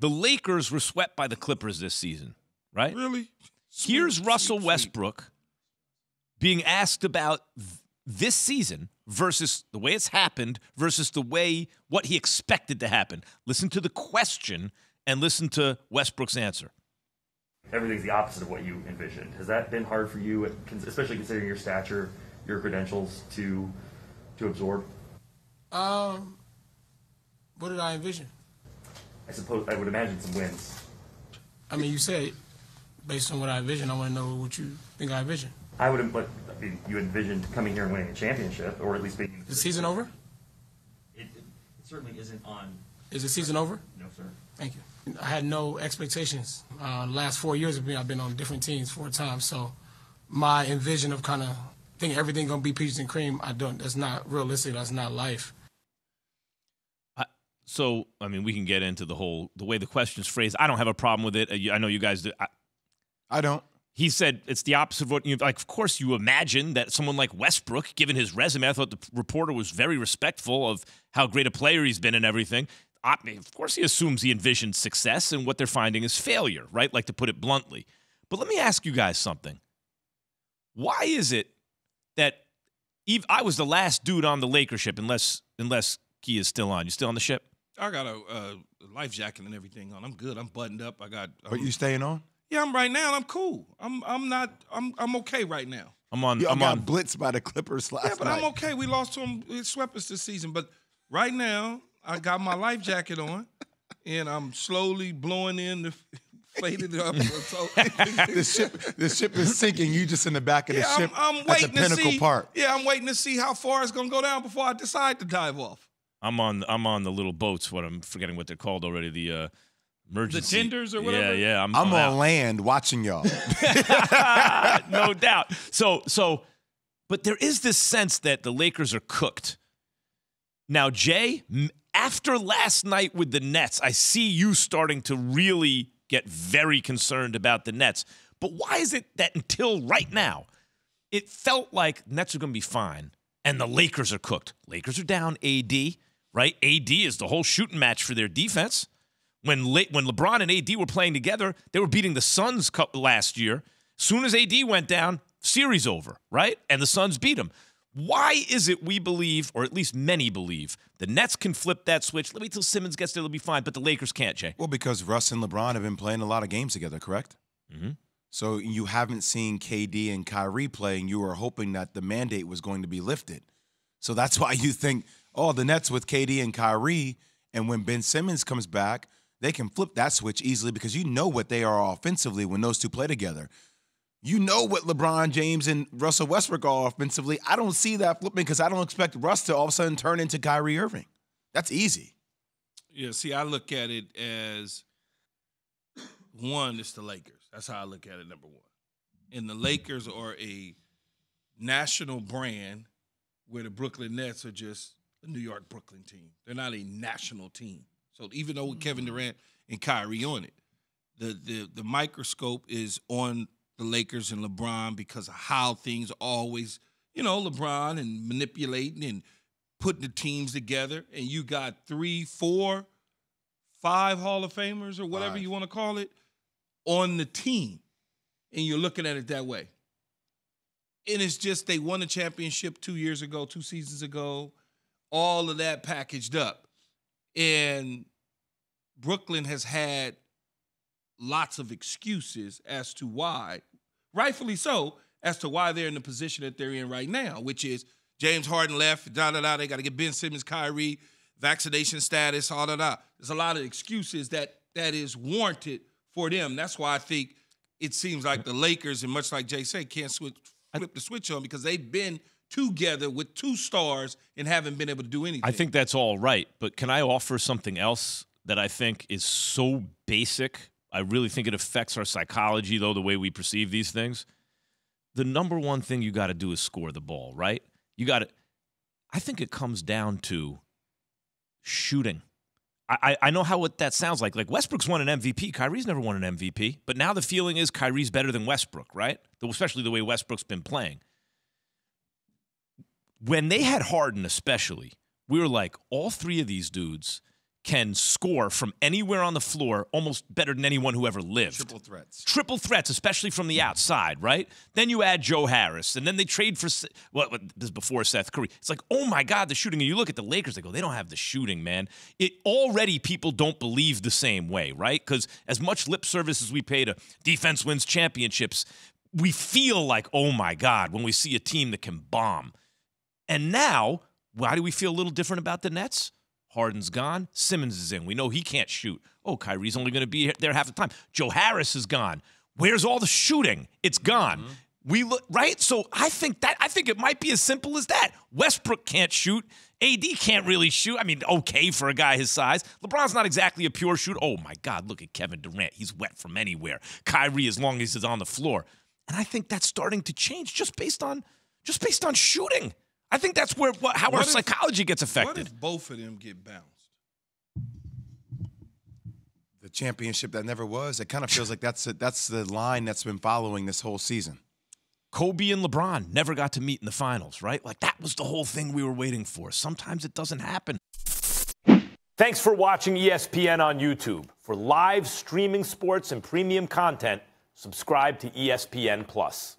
The Lakers were swept by the Clippers this season, right? Really? Sweet, Here's Russell sweet, Westbrook being asked about this season versus the way it's happened versus the way what he expected to happen. Listen to the question and listen to Westbrook's answer. Everything's the opposite of what you envisioned. Has that been hard for you, especially considering your stature, your credentials, to to absorb? Um, what did I envision? I suppose, I would imagine some wins. I mean, you said, based on what I envision, I want to know what you think I envision. I would, but, I mean, you envisioned coming here and winning a championship, or at least being. the season over? It, it certainly isn't on. Is the season over? No, sir. Thank you. I had no expectations. Uh, last four years of me, I've been on different teams four times, so my envision of kind of think everything gonna be peaches and cream, I don't. That's not realistic. That's not life so I mean, we can get into the whole the way the question's phrased. I don't have a problem with it. Uh, I know you guys do. I, I don't. He said it's the opposite of what you like. Of course, you imagine that someone like Westbrook, given his resume, I thought the reporter was very respectful of how great a player he's been and everything. I mean, of course, he assumes he envisioned success, and what they're finding is failure, right? Like to put it bluntly. But let me ask you guys something. Why is it that Eve, I was the last dude on the Laker ship, unless unless Key is still on? You still on the ship? I got a life jacket and everything on. I'm good. I'm buttoned up. I got. i Are you staying on? Yeah, I'm right now. I'm cool. I'm I'm not. I'm I'm okay right now. I'm on. Yo, I'm got on. blitzed by the Clippers last night. Yeah, but night. I'm okay. We lost to them. It swept us this season. But right now, I got my life jacket on, and I'm slowly blowing in the faded up. So. the ship, the ship is sinking. You just in the back of the yeah, ship. I'm, I'm waiting at the pinnacle to see, part. Yeah, I'm waiting to see how far it's gonna go down before I decide to dive off. I'm on I'm on the little boats. What I'm forgetting what they're called already. The uh, emergency. The tenders or whatever. Yeah, yeah. I'm, I'm, I'm on out. land watching y'all. no doubt. So so, but there is this sense that the Lakers are cooked. Now Jay, after last night with the Nets, I see you starting to really get very concerned about the Nets. But why is it that until right now, it felt like Nets are going to be fine and the Lakers are cooked? Lakers are down AD right? AD is the whole shooting match for their defense. When Le- when LeBron and AD were playing together, they were beating the Suns last year. Soon as AD went down, series over, right? And the Suns beat them. Why is it we believe, or at least many believe, the Nets can flip that switch? Let me till Simmons gets there, they'll be fine. But the Lakers can't, Jay. Well, because Russ and LeBron have been playing a lot of games together, correct? Mm-hmm. So you haven't seen KD and Kyrie playing. You were hoping that the mandate was going to be lifted. So that's why you think oh, the Nets with KD and Kyrie, and when Ben Simmons comes back, they can flip that switch easily because you know what they are offensively when those two play together. You know what LeBron James and Russell Westbrook are offensively. I don't see that flipping because I don't expect Russ to all of a sudden turn into Kyrie Irving. That's easy. Yeah, see, I look at it as one, it's the Lakers. That's how I look at it, number one. And the Lakers are a national brand where the Brooklyn Nets are just the New York Brooklyn team. They're not a national team. So even though with Kevin Durant and Kyrie on it, the the the microscope is on the Lakers and LeBron because of how things always, you know, LeBron and manipulating and putting the teams together. And you got three, four, five Hall of Famers or whatever you want to call it on the team. And you're looking at it that way. And it's just they won a championship two years ago, two seasons ago all of that packaged up. And Brooklyn has had lots of excuses as to why, rightfully so, as to why they're in the position that they're in right now, which is James Harden left, da da da. They got to get Ben Simmons, Kyrie, vaccination status, all da da. There's a lot of excuses that that is warranted for them. That's why I think it seems like the Lakers and much like Jay said can't switch, flip the switch on because they've been together with two stars and haven't been able to do anything. I think that's all right, but can I offer something else that I think is so basic? I really think it affects our psychology, though, the way we perceive these things. The number one thing you got to do is score the ball, right? You got to. I think it comes down to shooting. I, I know how what that sounds like. Like Westbrook's won an MVP. Kyrie's never won an MVP. But now the feeling is Kyrie's better than Westbrook, right? Especially the way Westbrook's been playing when they had Harden, especially, we were like, all three of these dudes can score from anywhere on the floor almost better than anyone who ever lived. Triple threats. Triple threats, especially from the outside, right? Then you add Joe Harris, and then they trade for what well, this is before Seth Curry. It's like, oh my God, the shooting. And you look at the Lakers, they go, they don't have the shooting, man. It already people don't believe the same way, right? Because as much lip service as we pay to defense wins championships, we feel like, oh my God, when we see a team that can bomb. And now, why do we feel a little different about the Nets? Harden's gone. Simmons is in. We know he can't shoot. Oh, Kyrie's only going to be there half the time. Joe Harris is gone. Where's all the shooting? It's gone. Mm-hmm. We look right. So I think that I think it might be as simple as that. Westbrook can't shoot. AD can't really shoot. I mean, okay for a guy his size. LeBron's not exactly a pure shooter. Oh my God, look at Kevin Durant. He's wet from anywhere. Kyrie, as long as he's on the floor. And I think that's starting to change just based on just based on shooting. I think that's where what, how what our if, psychology gets affected. What if both of them get bounced? The championship that never was. It kind of feels like that's a, that's the line that's been following this whole season. Kobe and LeBron never got to meet in the finals, right? Like that was the whole thing we were waiting for. Sometimes it doesn't happen. Thanks for watching ESPN on YouTube. For live streaming sports and premium content, subscribe to ESPN Plus.